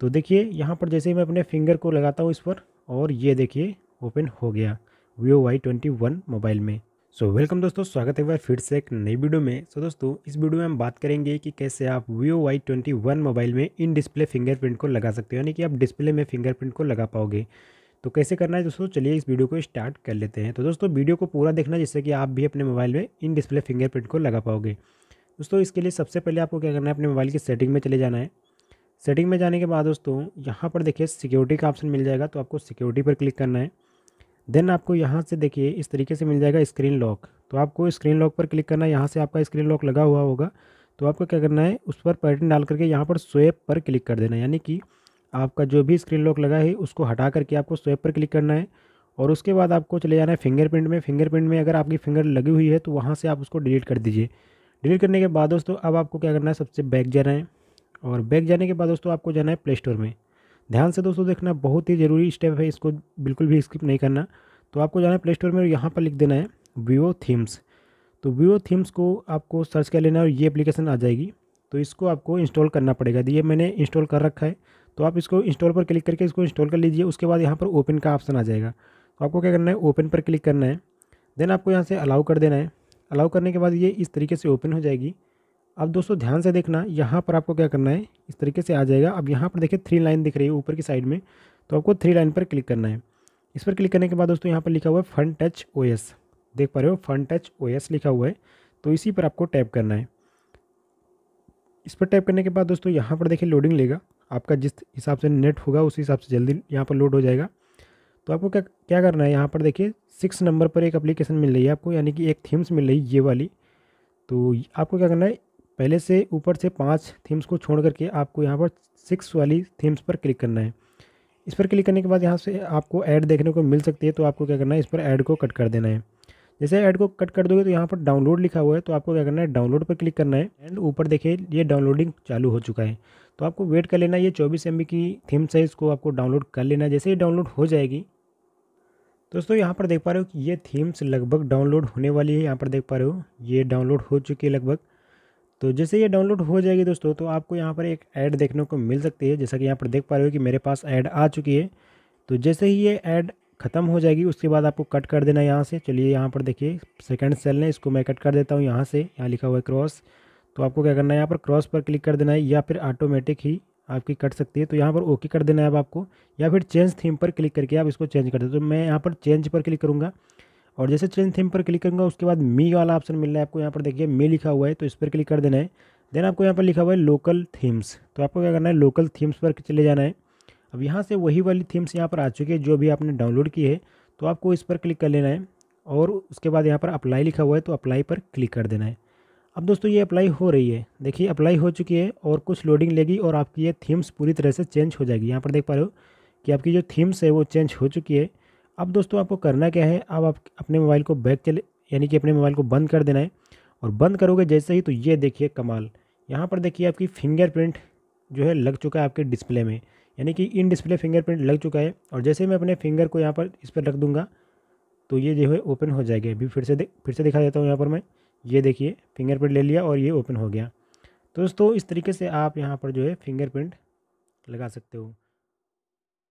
तो देखिए यहाँ पर जैसे मैं अपने फिंगर को लगाता हूँ इस पर और ये देखिए ओपन हो गया Vivo Y twenty one mobile में सो so, वेलकम दोस्तों स्वागत है एक बार फिर से एक नई वीडियो में सो so, दोस्तों इस वीडियो में हम बात करेंगे कि कैसे आप Vivo Y twenty one mobile में इन डिस्प्ले फिंगरप्रिंट को लगा सकते हो यानी कि आप डिस्प्ले में फिंगरप्रिंट को लगा पाओगे तो कैसे करना है दोस्तों चलिए इस वीडियो को स्टार्ट कर लेते हैं तो दोस्तों वीडियो को पूरा देखना जिससे कि आप भी अपने मोबाइल में इन डिस्प्ले फिंगरप्रिंट को लगा पाओगे दोस्तों इसके लिए सबसे पहले आपको क्या करना है अपने मोबाइल की सेटिंग में चले जाना है सेटिंग में जाने के बाद दोस्तों यहाँ पर देखिए सिक्योरिटी का ऑप्शन मिल जाएगा तो आपको सिक्योरिटी पर क्लिक करना है देन आपको यहाँ से देखिए इस तरीके से मिल जाएगा स्क्रीन लॉक तो आपको स्क्रीन लॉक पर क्लिक करना है यहाँ से आपका स्क्रीन लॉक लगा हुआ होगा तो आपको क्या करना है उस पर पैटर्न डाल करके यहाँ पर स्वेप पर क्लिक कर देना है यानी कि आपका जो भी स्क्रीन लॉक लगा है उसको हटा करके आपको स्वेप पर क्लिक करना है और उसके बाद आपको चले जाना है फिंगरप्रिंट में फिंगरप्रिंट में अगर आपकी फिंगर लगी हुई है तो वहाँ से आप उसको डिलीट कर दीजिए डिलीट करने के बाद दोस्तों अब आपको क्या करना है सबसे बैक जाना है और बैग जाने के बाद दोस्तों आपको जाना है प्ले स्टोर में ध्यान से दोस्तों देखना बहुत ही ज़रूरी स्टेप है इसको बिल्कुल भी स्किप नहीं करना तो आपको जाना है प्ले स्टोर में और यहाँ पर लिख देना है वीवो थीम्स तो वीवो थीम्स को आपको सर्च कर लेना है और ये एप्लीकेशन आ जाएगी तो इसको आपको इंस्टॉल करना पड़ेगा ये मैंने इंस्टॉल कर रखा है तो आप इसको इंस्टॉल पर क्लिक करके इसको इंस्टॉल कर लीजिए उसके बाद यहाँ पर ओपन का ऑप्शन आ जाएगा तो आपको क्या करना है ओपन पर क्लिक करना है देन आपको यहाँ से अलाउ कर देना है अलाउ करने के बाद ये इस तरीके से ओपन हो जाएगी अब दोस्तों ध्यान से देखना यहाँ पर आपको क्या करना है इस तरीके से आ जाएगा अब यहाँ पर देखिए थ्री लाइन दिख रही है ऊपर की साइड में तो आपको थ्री लाइन पर क्लिक करना है इस पर क्लिक करने के बाद दोस्तों यहाँ पर लिखा हुआ है फ्रंट टच ओ देख पा रहे हो फ्रंट टच ओ लिखा हुआ है तो इसी पर आपको टैप करना है इस पर टैप करने के बाद दोस्तों यहाँ पर देखिए लोडिंग लेगा आपका जिस हिसाब से नेट होगा उस हिसाब से जल्दी यहाँ पर लोड हो जाएगा तो आपको क्या क्या करना है यहाँ पर देखिए सिक्स नंबर पर एक एप्लीकेशन मिल रही है आपको यानी कि एक थीम्स मिल रही है ये वाली तो आपको क्या करना है पहले से ऊपर से पाँच थीम्स को छोड़ करके आपको यहाँ पर सिक्स वाली थीम्स पर क्लिक करना है इस पर क्लिक करने के बाद यहाँ से आपको ऐड देखने को मिल सकती है तो आपको क्या करना है इस पर ऐड को कट कर देना है जैसे ऐड को कट कर दोगे तो यहाँ पर डाउनलोड लिखा हुआ है तो आपको क्या करना है डाउनलोड पर क्लिक करना है एंड ऊपर देखिए ये डाउनलोडिंग चालू हो चुका है तो आपको वेट कर लेना ये चौबीस एम की थीम साइज़ को आपको डाउनलोड कर लेना है जैसे ही डाउनलोड हो जाएगी दोस्तों यहाँ पर देख पा रहे हो कि ये थीम्स लगभग डाउनलोड होने वाली है यहाँ पर देख पा रहे हो ये डाउनलोड हो चुकी है लगभग तो जैसे ये डाउनलोड हो जाएगी दोस्तों तो आपको यहाँ पर एक ऐड देखने को मिल सकती है जैसा कि यहाँ पर देख पा रहे हो कि मेरे पास ऐड आ चुकी है तो जैसे ही ये ऐड ख़त्म हो जाएगी उसके बाद आपको कट कर देना यहाँ से चलिए यहाँ पर देखिए सेकंड सेल ने इसको मैं कट कर देता हूँ यहाँ से यहाँ लिखा हुआ है क्रॉस तो आपको क्या करना है यहाँ पर क्रॉस पर क्लिक कर देना है या फिर ऑटोमेटिक ही आपकी कट सकती है तो यहाँ पर ओके कर देना है अब आपको या फिर चेंज थीम पर क्लिक करके आप इसको चेंज कर दे तो मैं यहाँ पर चेंज पर क्लिक करूँगा और जैसे चेंज थीम पर क्लिक करूँगा उसके बाद मी वाला ऑप्शन मिल रहा है आपको यहाँ पर देखिए मी लिखा हुआ है तो इस पर क्लिक कर देना है देन आपको यहाँ पर लिखा हुआ है लोकल थीम्स तो आपको क्या करना है लोकल थीम्स पर चले जाना है अब यहाँ से वही वाली थीम्स यहाँ पर आ चुकी है जो भी आपने डाउनलोड की है तो आपको इस पर क्लिक कर लेना है और उसके बाद यहाँ पर अप्लाई लिखा हुआ है तो अप्लाई पर क्लिक कर देना है अब दोस्तों ये अप्लाई हो रही है देखिए अप्लाई हो चुकी है और कुछ लोडिंग लेगी और आपकी ये थीम्स पूरी तरह से चेंज हो जाएगी यहाँ पर देख पा रहे हो कि आपकी जो थीम्स है वो चेंज हो चुकी है अब दोस्तों आपको करना क्या है अब आप अपने मोबाइल को बैक चले यानी कि अपने मोबाइल को बंद कर देना है और बंद करोगे जैसे ही तो ये देखिए कमाल यहाँ पर देखिए आपकी फिंगरप्रिंट जो है लग चुका है आपके डिस्प्ले में यानी कि इन डिस्प्ले फिंगरप्रिंट लग चुका है और जैसे मैं अपने फिंगर को यहाँ पर इस पर रख दूँगा तो ये जो है ओपन हो जाएगा अभी फिर से फिर से दिखा देता हूँ यहाँ पर मैं ये देखिए फिंगरप्रिंट ले लिया और ये ओपन हो गया तो दोस्तों इस तरीके से आप यहाँ पर जो है फिंगरप्रिंट लगा सकते हो